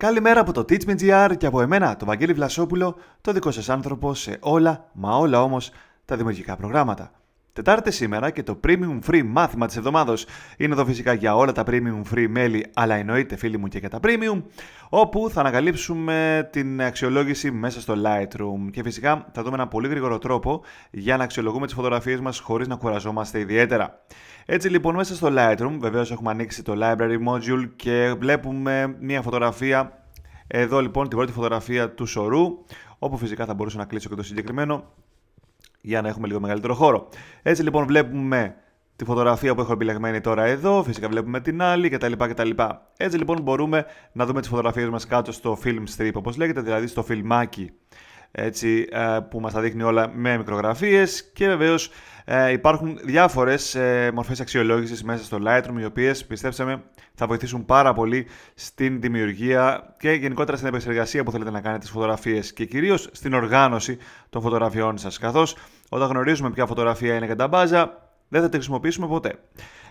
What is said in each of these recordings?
Καλημέρα από το TeachMeGR και από εμένα, τον Βαγγέλη Βλασόπουλο, το δικό σας άνθρωπο σε όλα, μα όλα όμως, τα δημιουργικά προγράμματα. Τετάρτε σήμερα και το Premium Free μάθημα της εβδομάδος είναι εδώ φυσικά για όλα τα Premium Free μέλη, αλλά εννοείται φίλοι μου και για τα Premium, όπου θα ανακαλύψουμε την αξιολόγηση μέσα στο Lightroom και φυσικά θα δούμε ένα πολύ γρήγορο τρόπο για να αξιολογούμε τις φωτογραφίες μας χωρίς να κουραζόμαστε ιδιαίτερα. Έτσι λοιπόν μέσα στο Lightroom βεβαίως έχουμε ανοίξει το Library Module και βλέπουμε μια φωτογραφία εδώ λοιπόν την πρώτη φωτογραφία του σωρού, όπου φυσικά θα μπορούσα να κλείσω και το συγκεκριμένο για να έχουμε λίγο μεγαλύτερο χώρο. Έτσι λοιπόν βλέπουμε τη φωτογραφία που έχω επιλεγμένη τώρα εδώ, φυσικά βλέπουμε την άλλη κτλ. κτλ. Έτσι λοιπόν μπορούμε να δούμε τις φωτογραφίες μας κάτω στο film strip όπως λέγεται, δηλαδή στο φιλμάκι έτσι, ε, που μας τα δείχνει όλα με μικρογραφίες και βεβαίως ε, υπάρχουν διάφορες ε, μορφές αξιολόγησης μέσα στο Lightroom οι οποίες πιστέψαμε θα βοηθήσουν πάρα πολύ στην δημιουργία και γενικότερα στην επεξεργασία που θέλετε να κάνετε τις φωτογραφίες και κυρίως στην οργάνωση των φωτογραφιών σας καθώς όταν γνωρίζουμε ποια φωτογραφία είναι τα μπάζα δεν θα τη χρησιμοποιήσουμε ποτέ.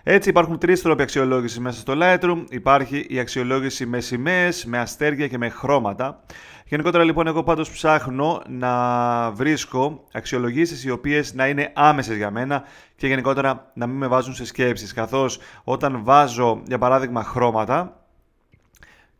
Έτσι υπάρχουν τρεις τρόποι αξιολόγησης μέσα στο Lightroom. Υπάρχει η αξιολόγηση με σημαίες, με αστέρια και με χρώματα. Γενικότερα λοιπόν εγώ πάντως ψάχνω να βρίσκω αξιολογήσεις οι οποίες να είναι άμεσες για μένα και γενικότερα να μην με βάζουν σε σκέψεις καθώς όταν βάζω για παράδειγμα χρώματα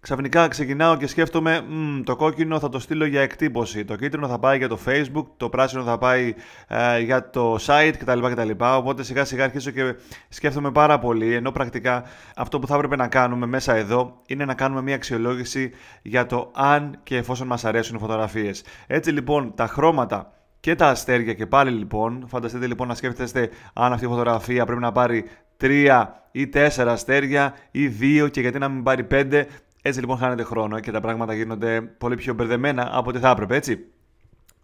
Ξαφνικά ξεκινάω και σκέφτομαι το κόκκινο θα το στείλω για εκτύπωση, το κίτρινο θα πάει για το facebook, το πράσινο θα πάει ε, για το site κτλ. κτλ. Οπότε σιγά σιγά αρχίζω και σκέφτομαι πάρα πολύ, ενώ πρακτικά αυτό που θα έπρεπε να κάνουμε μέσα εδώ είναι να κάνουμε μια αξιολόγηση για το αν και εφόσον μας αρέσουν οι φωτογραφίες. Έτσι λοιπόν τα χρώματα και τα αστέρια και πάλι λοιπόν, φανταστείτε λοιπόν να σκέφτεστε αν αυτή η φωτογραφία πρέπει να πάρει 3 ή 4 αστέρια ή δύο και γιατί να μην πάρει πέντε έτσι λοιπόν χάνεται χρόνο και τα πράγματα γίνονται πολύ πιο μπερδεμένα από ό,τι θα έπρεπε, έτσι.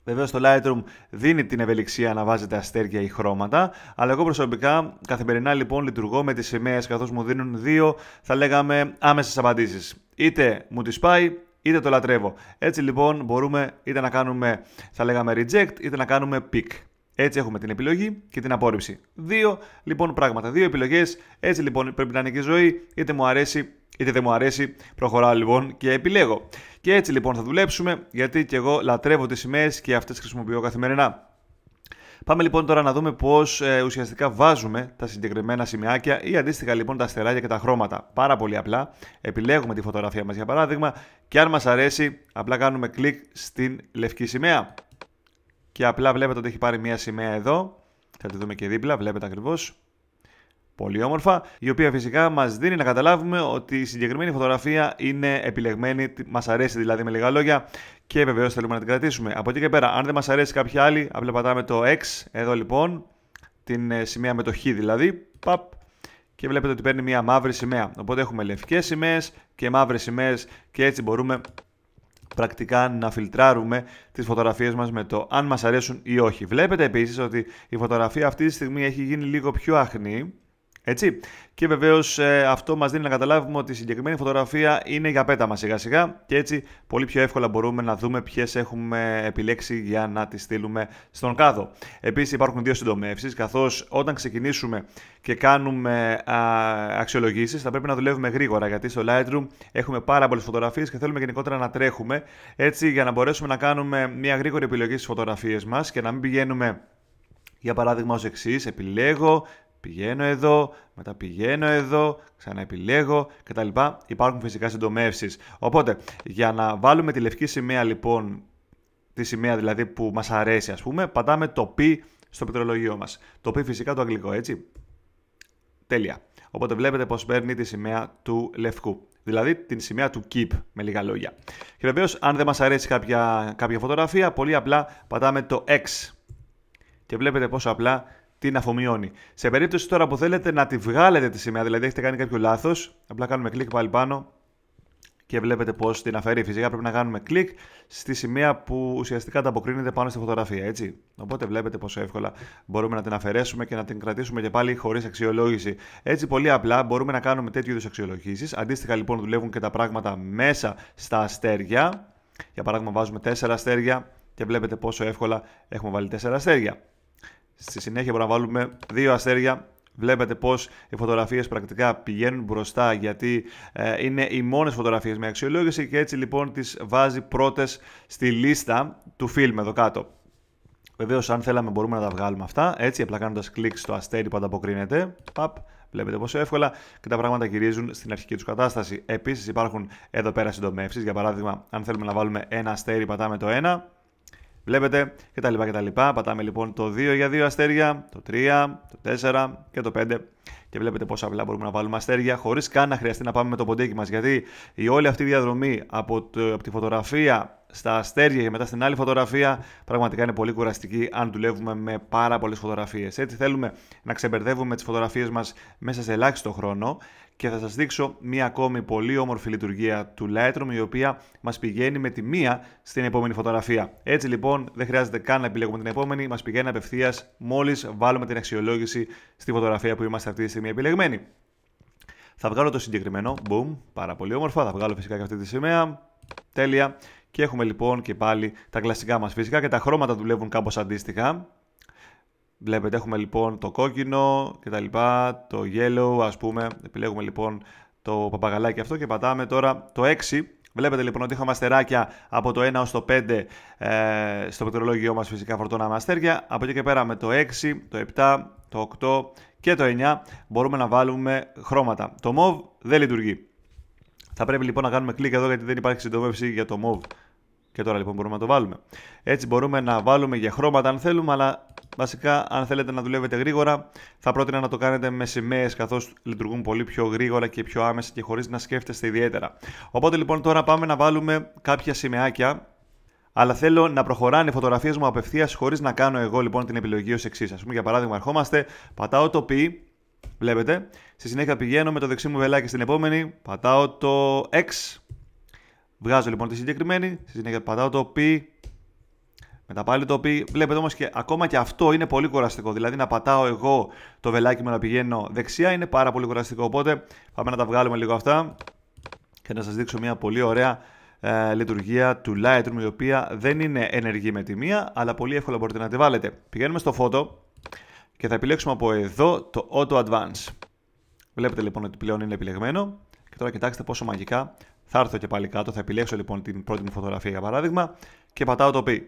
Βεβαίως το Lightroom δίνει την ευελιξία να βάζετε αστέρια ή χρώματα, αλλά εγώ προσωπικά καθημερινά λοιπόν λειτουργώ με τις σημαίες καθώς μου δίνουν δύο, θα λέγαμε, άμεσες απαντήσεις. Είτε μου τις πάει, είτε το λατρεύω. Έτσι λοιπόν μπορούμε είτε να κάνουμε, θα λέγαμε, reject, είτε να κάνουμε pick. Έτσι έχουμε την επιλογή και την απόρριψη. Δύο λοιπόν πράγματα, δύο επιλογές. Έτσι λοιπόν πρέπει να είναι και η ζωή, είτε μου αρέσει, είτε δεν μου αρέσει, προχωράω λοιπόν και επιλέγω. Και έτσι λοιπόν θα δουλέψουμε, γιατί και εγώ λατρεύω τις σημαίες και αυτές χρησιμοποιώ καθημερινά. Πάμε λοιπόν τώρα να δούμε πώς ε, ουσιαστικά βάζουμε τα συγκεκριμένα σημειάκια ή αντίστοιχα λοιπόν τα αστεράκια και τα χρώματα. Πάρα πολύ απλά. Επιλέγουμε τη φωτογραφία μας για παράδειγμα και αν μας αρέσει, απλά κάνουμε κλικ στην λευκή σημαία. Και απλά βλέπετε ότι έχει πάρει μία σημαία εδώ. Θα τη δούμε και δίπλα, βλέπετε ακριβώς πολύ όμορφα, η οποία φυσικά μας δίνει να καταλάβουμε ότι η συγκεκριμένη φωτογραφία είναι επιλεγμένη, μας αρέσει δηλαδή με λίγα λόγια και βεβαίως θέλουμε να την κρατήσουμε. Από εκεί και πέρα, αν δεν μας αρέσει κάποια άλλη, απλά πατάμε το X, εδώ λοιπόν, την ε, σημαία με το Χ δηλαδή, παπ, και βλέπετε ότι παίρνει μια μαύρη σημαία. Οπότε έχουμε λευκές σημαίες και μαύρες σημαίες και έτσι μπορούμε πρακτικά να φιλτράρουμε τις φωτογραφίες μας με το αν μας αρέσουν ή όχι. Βλέπετε επίσης ότι η φωτογραφία αυτή τη στιγμή έχει γίνει λίγο πιο αχνή έτσι. Και βεβαίως ε, αυτό μας δίνει να καταλάβουμε ότι η συγκεκριμένη φωτογραφία είναι για πέταμα σιγά σιγά και έτσι πολύ πιο εύκολα μπορούμε να δούμε ποιες έχουμε επιλέξει για να τις στείλουμε στον κάδο. Επίσης υπάρχουν δύο συντομεύσεις, καθώς όταν ξεκινήσουμε και κάνουμε αξιολογήσεις θα πρέπει να δουλεύουμε γρήγορα γιατί στο Lightroom έχουμε πάρα πολλές φωτογραφίες και θέλουμε γενικότερα να τρέχουμε έτσι για να μπορέσουμε να κάνουμε μια γρήγορη επιλογή στις φωτογραφίες μας και να μην πηγαίνουμε για παράδειγμα ως εξής, επιλέγω, πηγαίνω εδώ, μετά πηγαίνω εδώ, ξαναεπιλέγω κτλ. Υπάρχουν φυσικά συντομεύσεις. Οπότε, για να βάλουμε τη λευκή σημαία λοιπόν, τη σημαία δηλαδή που μας αρέσει, ας πούμε, πατάμε το π στο πετρολογείο μας. Το π φυσικά το αγγλικό, έτσι. Τέλεια. Οπότε βλέπετε πως παίρνει τη σημαία του λευκού. Δηλαδή την σημαία του keep με λίγα λόγια. Και βεβαίως αν δεν μας αρέσει κάποια, κάποια φωτογραφία πολύ απλά πατάμε το X. Και βλέπετε πόσο απλά την αφομοιώνει. Σε περίπτωση τώρα που θέλετε να τη βγάλετε τη σημαία, δηλαδή έχετε κάνει κάποιο λάθος, απλά κάνουμε κλικ πάλι πάνω και βλέπετε πώς την αφαιρεί. Φυσικά πρέπει να κάνουμε κλικ στη σημαία που ουσιαστικά τα πάνω στη φωτογραφία. Έτσι. Οπότε βλέπετε πόσο εύκολα μπορούμε να την αφαιρέσουμε και να την κρατήσουμε και πάλι χωρίς αξιολόγηση. Έτσι, πολύ απλά μπορούμε να κάνουμε τέτοιου είδους αξιολογήσεις. Αντίστοιχα, λοιπόν, δουλεύουν και τα πράγματα μέσα στα αστέρια. Για παράδειγμα, βάζουμε 4 αστέρια και βλέπετε πόσο εύκολα έχουμε βάλει 4 αστέρια. Στη συνέχεια μπορούμε να βάλουμε δύο αστέρια. Βλέπετε πως οι φωτογραφίες πρακτικά πηγαίνουν μπροστά γιατί ε, είναι οι μόνες φωτογραφίες με αξιολόγηση και έτσι λοιπόν τις βάζει πρώτες στη λίστα του φιλμ εδώ κάτω. Βεβαίως, αν θέλαμε, μπορούμε να τα βγάλουμε αυτά. Έτσι, απλά κάνοντας κλικ στο αστέρι που ανταποκρίνεται. Παπ, βλέπετε πόσο εύκολα και τα πράγματα γυρίζουν στην αρχική τους κατάσταση. Επίσης, υπάρχουν εδώ πέρα συντομεύσεις. Για παράδειγμα, αν θέλουμε να βάλουμε ένα αστέρι, πατάμε το ένα. Βλέπετε κτλ. κτλ. Πατάμε λοιπόν το 2 για 2 αστέρια, το 3, το 4 και το 5. Και βλέπετε πόσα απλά μπορούμε να βάλουμε αστέρια χωρίς καν να χρειαστεί να πάμε με το ποντίκι μας. Γιατί η όλη αυτή η διαδρομή από, το, από τη φωτογραφία στα αστέρια και μετά στην άλλη φωτογραφία, πραγματικά είναι πολύ κουραστική αν δουλεύουμε με πάρα πολλές φωτογραφίες. Έτσι θέλουμε να ξεμπερδεύουμε τις φωτογραφίες μας μέσα σε ελάχιστο χρόνο και θα σας δείξω μία ακόμη πολύ όμορφη λειτουργία του Lightroom η οποία μας πηγαίνει με τη μία στην επόμενη φωτογραφία. Έτσι λοιπόν δεν χρειάζεται καν να επιλέγουμε την επόμενη, Μας πηγαίνει απευθείας μόλις βάλουμε την αξιολόγηση στη φωτογραφία που είμαστε αυτή τη στιγμή επιλεγμένη. Θα βγάλω το συγκεκριμένο, boom, πάρα πολύ όμορφα, θα βγάλω φυσικά και αυτή τη σημαία, τέλεια. Και έχουμε λοιπόν και πάλι τα κλασικά μας φυσικά και τα χρώματα δουλεύουν κάπως αντίστοιχα. Βλέπετε έχουμε λοιπόν το κόκκινο και τα λοιπά, το yellow ας πούμε. Επιλέγουμε λοιπόν το παπαγαλάκι αυτό και πατάμε τώρα το 6. Βλέπετε λοιπόν ότι είχαμε αστεράκια από το 1 ως το 5 ε, στο πετρολόγιο μας φυσικά φορτώναμε αστέρια. Από εκεί και πέρα με το 6, το 7, το 8 και το 9 μπορούμε να βάλουμε χρώματα. Το MOV δεν λειτουργεί. Θα πρέπει λοιπόν να κάνουμε κλικ εδώ γιατί δεν υπάρχει συντομεύση για το MOV. Και τώρα λοιπόν μπορούμε να το βάλουμε. Έτσι μπορούμε να βάλουμε για χρώματα αν θέλουμε, αλλά βασικά αν θέλετε να δουλεύετε γρήγορα θα πρότεινα να το κάνετε με σημαίες καθώς λειτουργούν πολύ πιο γρήγορα και πιο άμεσα και χωρίς να σκέφτεστε ιδιαίτερα. Οπότε λοιπόν τώρα πάμε να βάλουμε κάποια σημαίακια αλλά θέλω να προχωράνε οι φωτογραφίες μου απευθείας χωρίς να κάνω εγώ λοιπόν την επιλογή ως εξής. Ας πούμε, για παράδειγμα, ερχόμαστε, πατάω το P Βλέπετε. Στη συνέχεια πηγαίνω με το δεξί μου βελάκι στην επόμενη. Πατάω το X. Βγάζω λοιπόν τη συγκεκριμένη. Στη συνέχεια πατάω το P. Μετά πάλι το P. Βλέπετε όμως και ακόμα και αυτό είναι πολύ κουραστικό. Δηλαδή να πατάω εγώ το βελάκι μου να πηγαίνω δεξιά είναι πάρα πολύ κουραστικό. Οπότε πάμε να τα βγάλουμε λίγο αυτά και να σας δείξω μια πολύ ωραία ε, λειτουργία του Lightroom η οποία δεν είναι ενεργή με τη μία αλλά πολύ εύκολα μπορείτε να τη βάλετε. Πηγαίνουμε στο φώτο και θα επιλέξουμε από εδώ το Auto Advance. Βλέπετε λοιπόν ότι πλέον είναι επιλεγμένο και τώρα κοιτάξτε πόσο μαγικά θα έρθω και πάλι κάτω, θα επιλέξω λοιπόν την πρώτη μου φωτογραφία για παράδειγμα και πατάω το P.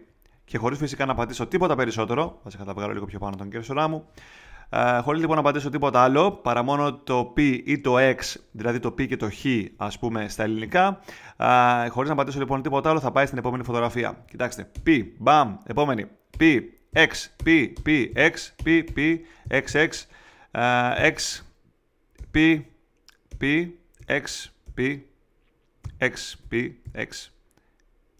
Και χωρίς φυσικά να πατήσω τίποτα περισσότερο, βασικά θα βγάλω λίγο πιο πάνω τον κέρσορά μου, ε, χωρίς λοιπόν να πατήσω τίποτα άλλο παρά μόνο το P ή το x, δηλαδή το P και το χ ας πούμε στα ελληνικά, ε, χωρίς να πατήσω λοιπόν τίποτα άλλο θα πάει στην επόμενη φωτογραφία. Κοιτάξτε, P, μπαμ, επόμενη, P, x p p x p p x x uh, x p p x p x p x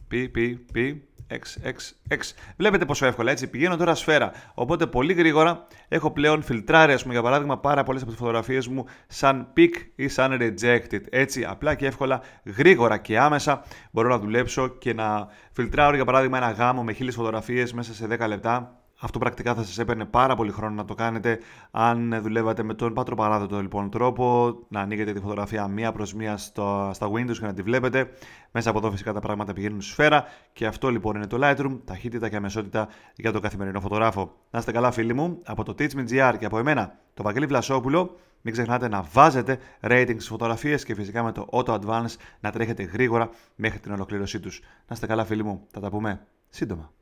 p p p X, X, X. Βλέπετε πόσο εύκολα έτσι. Πηγαίνω τώρα σφαίρα. Οπότε πολύ γρήγορα έχω πλέον φιλτράρει, ας πούμε, για παράδειγμα, πάρα πολλές από τις φωτογραφίες μου σαν pick ή σαν rejected. Έτσι, απλά και εύκολα, γρήγορα και άμεσα μπορώ να δουλέψω και να φιλτράρω, για παράδειγμα, ένα γάμο με χίλιες φωτογραφίες μέσα σε 10 λεπτά αυτό πρακτικά θα σας έπαιρνε πάρα πολύ χρόνο να το κάνετε αν δουλεύατε με τον Πάτρο πατροπαράδοτο λοιπόν τρόπο, να ανοίγετε τη φωτογραφία μία προς μία στο, στα Windows και να τη βλέπετε. Μέσα από εδώ φυσικά τα πράγματα πηγαίνουν σφαίρα και αυτό λοιπόν είναι το Lightroom, ταχύτητα και αμεσότητα για τον καθημερινό φωτογράφο. Να είστε καλά φίλοι μου, από το Teach.gr και από εμένα, το Βαγγέλη Βλασόπουλο, μην ξεχνάτε να βάζετε ratings στις φωτογραφίες και φυσικά με το Auto Advance να τρέχετε γρήγορα μέχρι την ολοκλήρωσή τους. Να είστε καλά φίλοι μου, θα τα πούμε σύντομα.